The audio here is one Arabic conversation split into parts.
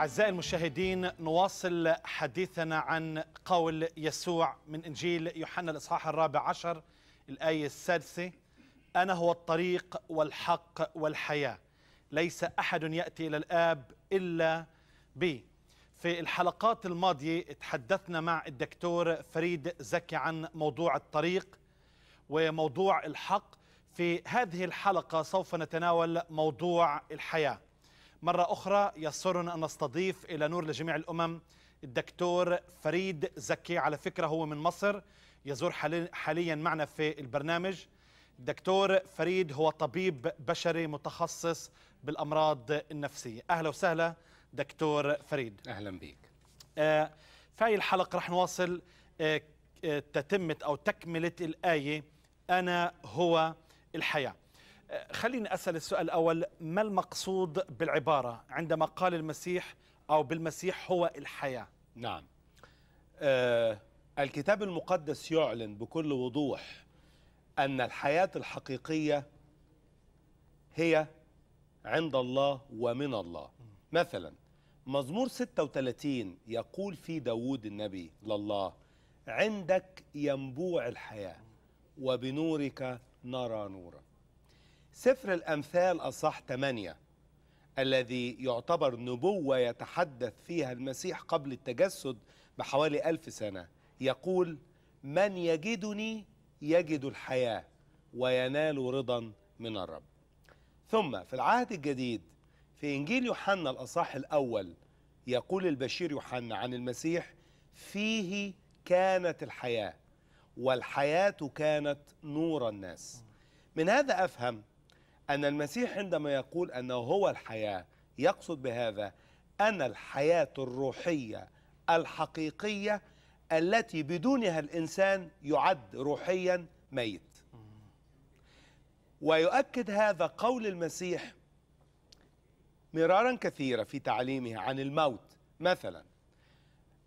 أعزائي المشاهدين نواصل حديثنا عن قول يسوع من إنجيل يوحنا الإصحاح الرابع عشر الآية السادسة أنا هو الطريق والحق والحياة ليس أحد يأتي إلى الآب إلا بي في الحلقات الماضية تحدثنا مع الدكتور فريد زكي عن موضوع الطريق وموضوع الحق في هذه الحلقة سوف نتناول موضوع الحياة مرة أخرى يسرنا أن نستضيف إلى نور لجميع الأمم الدكتور فريد زكي على فكرة هو من مصر يزور حاليا معنا في البرنامج دكتور فريد هو طبيب بشري متخصص بالأمراض النفسية أهلا وسهلا دكتور فريد أهلا بك آه، في هذه الحلقة رح نواصل آه، آه، تتمة أو تكملة الآية أنا هو الحياة خليني أسأل السؤال الأول ما المقصود بالعبارة عندما قال المسيح أو بالمسيح هو الحياة نعم آه الكتاب المقدس يعلن بكل وضوح أن الحياة الحقيقية هي عند الله ومن الله مثلا مزمور 36 يقول في داود النبي لله عندك ينبوع الحياة وبنورك نرى نورا سفر الأمثال أصح 8 الذي يعتبر نبوة يتحدث فيها المسيح قبل التجسد بحوالي ألف سنة يقول من يجدني يجد الحياة وينال رضا من الرب ثم في العهد الجديد في إنجيل يوحنا الأصح الأول يقول البشير يوحنا عن المسيح فيه كانت الحياة والحياة كانت نور الناس من هذا أفهم أن المسيح عندما يقول أنه هو الحياة يقصد بهذا أنا الحياة الروحية الحقيقية التي بدونها الإنسان يعد روحيا ميت ويؤكد هذا قول المسيح مرارا كثيرة في تعليمه عن الموت مثلا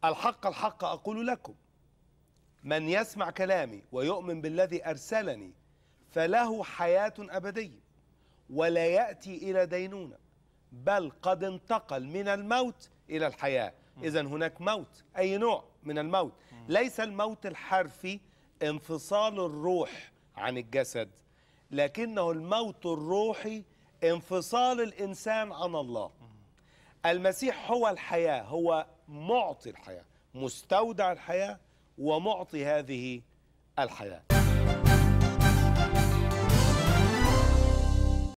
الحق الحق أقول لكم من يسمع كلامي ويؤمن بالذي أرسلني فله حياة أبدية ولا يأتي إلى دينونة بل قد انتقل من الموت إلى الحياة إذا هناك موت أي نوع من الموت ليس الموت الحرفي انفصال الروح عن الجسد لكنه الموت الروحي انفصال الإنسان عن الله المسيح هو الحياة هو معطي الحياة مستودع الحياة ومعطي هذه الحياه